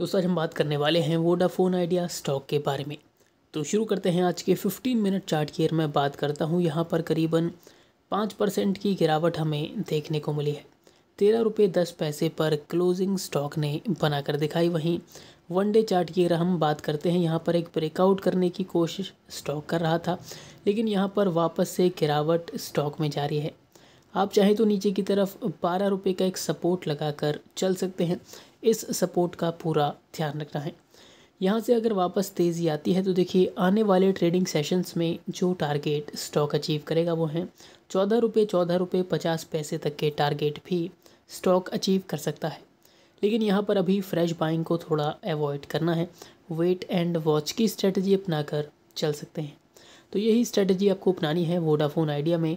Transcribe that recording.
दोस्तों आज हम बात करने वाले हैं वोडाफोन आइडिया स्टॉक के बारे में तो शुरू करते हैं आज के 15 मिनट चार्ट की मैं बात करता हूँ यहाँ पर करीबन पाँच परसेंट की गिरावट हमें देखने को मिली है तेरह रुपये दस पैसे पर क्लोजिंग स्टॉक ने बनाकर दिखाई वहीं वन डे चार्ट की अगर हम बात करते हैं यहाँ पर एक ब्रेकआउट करने की कोशिश स्टॉक कर रहा था लेकिन यहाँ पर वापस से गिरावट स्टॉक में जारी है आप चाहें तो नीचे की तरफ बारह रुपये का एक सपोर्ट लगाकर चल सकते हैं इस सपोर्ट का पूरा ध्यान रखना है यहाँ से अगर वापस तेज़ी आती है तो देखिए आने वाले ट्रेडिंग सेशंस में जो टारगेट स्टॉक अचीव करेगा वो हैं चौदह रुपये चौदह रुपये पचास पैसे तक के टारगेट भी स्टॉक अचीव कर सकता है लेकिन यहाँ पर अभी फ्रेश बाइंग को थोड़ा अवॉइड करना है वेट एंड वॉच की स्ट्रेटजी अपना कर चल सकते हैं तो यही स्ट्रेटजी आपको अपनानी है वोडाफोन आइडिया में